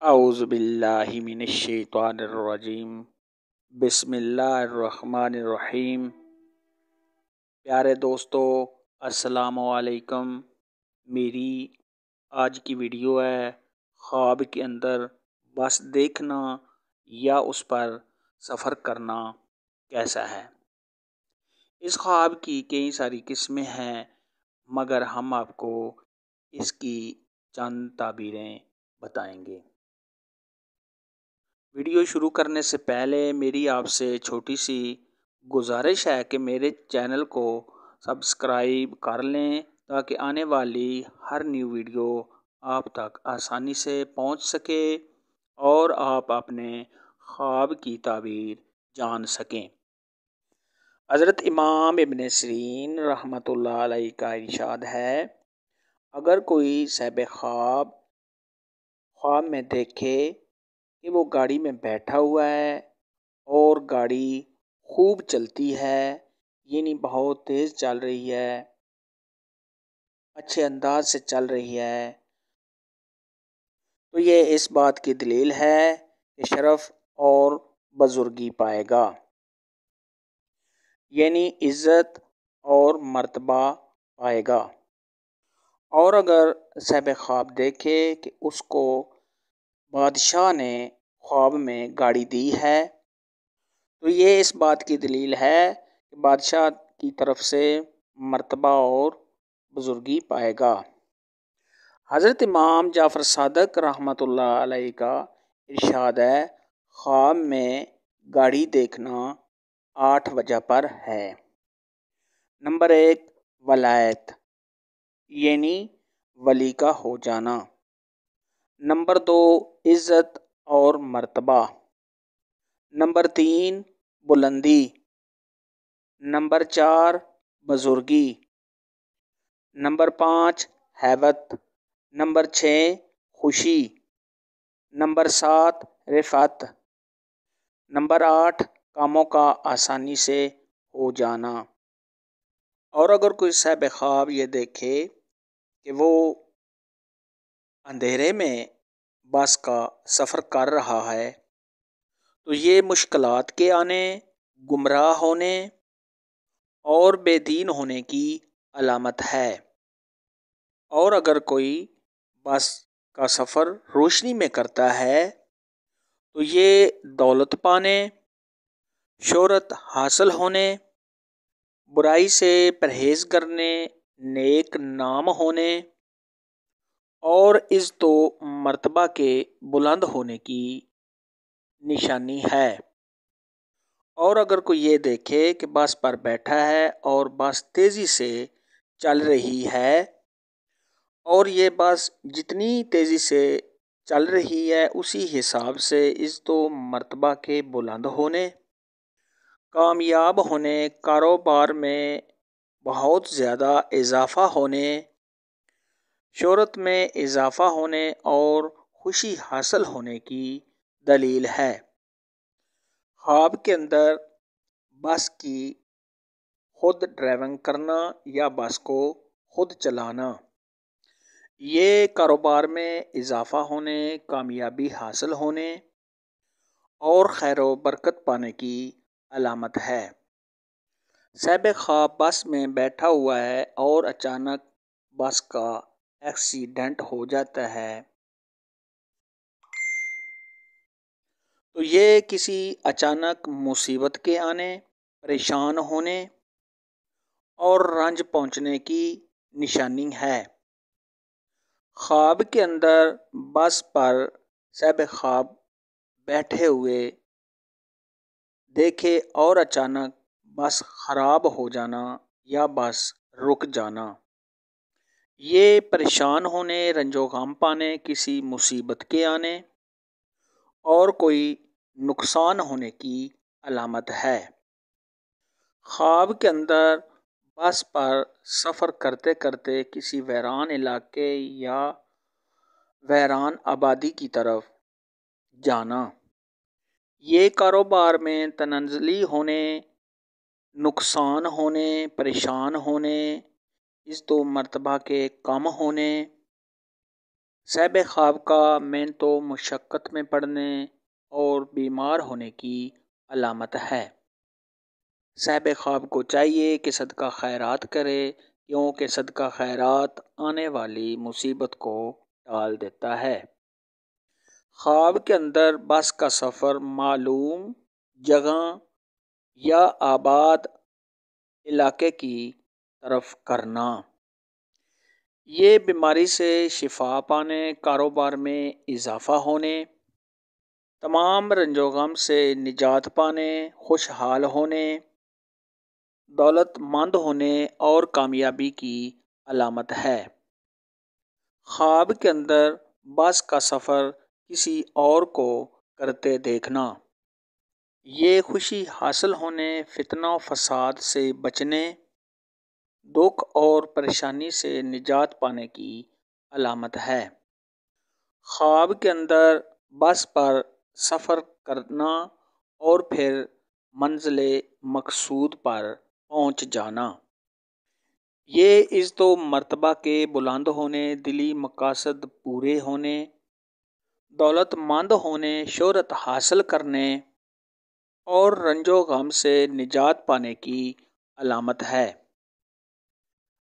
الرحمن الرحيم प्यारे दोस्तों अस्सलाम मेरी आज की वीडियो है ख्वाब के अंदर बस देखना या उस पर सफ़र करना कैसा है इस ख्वाब की कई सारी किस्में हैं मगर हम आपको इसकी चंद ताबीरें बताएंगे वीडियो शुरू करने से पहले मेरी आपसे छोटी सी गुजारिश है कि मेरे चैनल को सब्सक्राइब कर लें ताकि आने वाली हर न्यू वीडियो आप तक आसानी से पहुंच सके और आप अपने ख्वाब की ताबीर जान सकें हज़रत इमाम इबन सरीन रहमत लाई का इरशाद है अगर कोई सहब ख्वाब ख्वाब में देखे कि वो गाड़ी में बैठा हुआ है और गाड़ी खूब चलती है यानी बहुत तेज चल रही है अच्छे अंदाज से चल रही है तो ये इस बात की दलील है कि शरफ और बुजुर्गी पाएगा यानी इज़्ज़त और मर्तबा पाएगा और अगर सहब ख्वाब देखे कि उसको बादशाह ने ख्वाब में गाड़ी दी है तो ये इस बात की दलील है कि बादशाह की तरफ से मर्तबा और बुज़ुर्गी पाएगा हज़रत इमाम जाफ़र सदक रहमत का इरशाद है ख्वाब में गाड़ी देखना आठ वजह पर है नंबर एक वलायत यानी वली का हो जाना नंबर दो इज़्ज़त और मर्तबा नंबर तीन बुलंदी नंबर चार बुजुर्गी नंबर पाँच हैबत नंबर छः खुशी नंबर सात रिफत नंबर आठ कामों का आसानी से हो जाना और अगर कोई साहब ख्वाब ये देखे कि वो अंधेरे में बस का सफ़र कर रहा है तो ये मुश्किलात के आने गुमराह होने और बेदीन होने की अलामत है और अगर कोई बस का सफ़र रोशनी में करता है तो ये दौलत पाने शहरत हासिल होने बुराई से परहेज़ करने नेक नाम होने और इस तो मर्तबा के बुलंद होने की निशानी है और अगर कोई ये देखे कि बस पर बैठा है और बस तेज़ी से चल रही है और ये बस जितनी तेज़ी से चल रही है उसी हिसाब से इस तो मर्तबा के बुलंद होने कामयाब होने कारोबार में बहुत ज़्यादा इजाफा होने शोहरत में इजाफा होने और खुशी हासिल होने की दलील है ख्वाब के अंदर बस की खुद ड्राइविंग करना या बस को खुद चलाना ये कारोबार में इजाफा होने कामयाबी हासिल होने और खैर बरकत पाने की अलामत है सैब ख्वाब बस में बैठा हुआ है और अचानक बस का एक्सीडेंट हो जाता है तो ये किसी अचानक मुसीबत के आने परेशान होने और रंज पहुंचने की निशानी है ख्वाब के अंदर बस पर सब ख्वाब बैठे हुए देखे और अचानक बस ख़राब हो जाना या बस रुक जाना ये परेशान होने रंजो गम पाने किसी मुसीबत के आने और कोई नुकसान होने की अलामत है ख्वाब के अंदर बस पर सफ़र करते करते किसी वैरान इलाके या वैरान आबादी की तरफ जाना ये कारोबार में तनजली होने नुकसान होने परेशान होने इस तो मरतबा के कम होने सैब ख़्वाब का मैन तो मशक्क़त में पड़ने और बीमार होने की अलामत है सैब ख्वाब को चाहिए कि सदका खैरात करे क्योंकि सदका खैरात आने वाली मुसीबत को टाल देता है ख्वाब के अंदर बस का सफ़र मालूम जगह या आबाद इलाके की तरफ करना ये बीमारी से शिफा पाने कारोबार में इजाफा होने तमाम रंजोगम से निजात पाने खुशहाल होने दौलतमंद होने और कामयाबी की अलामत है ख्वाब के अंदर बस का सफ़र किसी और को करते देखना ये खुशी हासिल होने फितना फसाद से बचने दुख और परेशानी से निजात पाने की अलामत है ख्वाब के अंदर बस पर सफ़र करना और फिर मंजिल मकसूद पर पहुंच जाना ये इस तो मर्तबा के बुलंद होने दिली मकासद पूरे होने दौलतमंद होने शहरत हासिल करने और रंजो गम से निजात पाने की अलामत है